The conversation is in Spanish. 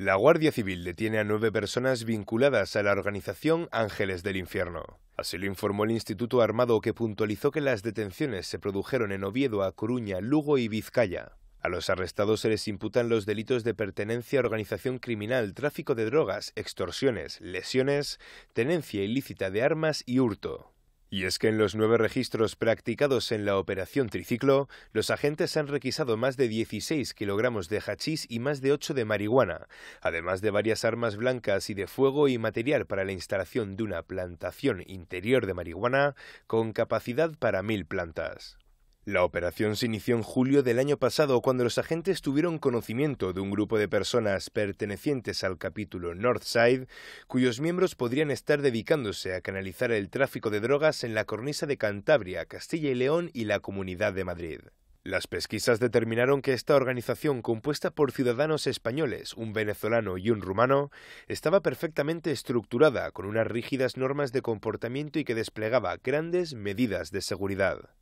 La Guardia Civil detiene a nueve personas vinculadas a la organización Ángeles del Infierno. Así lo informó el Instituto Armado que puntualizó que las detenciones se produjeron en Oviedo, A Coruña, Lugo y Vizcaya. A los arrestados se les imputan los delitos de pertenencia a organización criminal, tráfico de drogas, extorsiones, lesiones, tenencia ilícita de armas y hurto. Y es que en los nueve registros practicados en la operación Triciclo, los agentes han requisado más de 16 kilogramos de hachís y más de 8 de marihuana, además de varias armas blancas y de fuego y material para la instalación de una plantación interior de marihuana con capacidad para mil plantas. La operación se inició en julio del año pasado cuando los agentes tuvieron conocimiento de un grupo de personas pertenecientes al capítulo Northside cuyos miembros podrían estar dedicándose a canalizar el tráfico de drogas en la cornisa de Cantabria, Castilla y León y la Comunidad de Madrid. Las pesquisas determinaron que esta organización, compuesta por ciudadanos españoles, un venezolano y un rumano, estaba perfectamente estructurada con unas rígidas normas de comportamiento y que desplegaba grandes medidas de seguridad.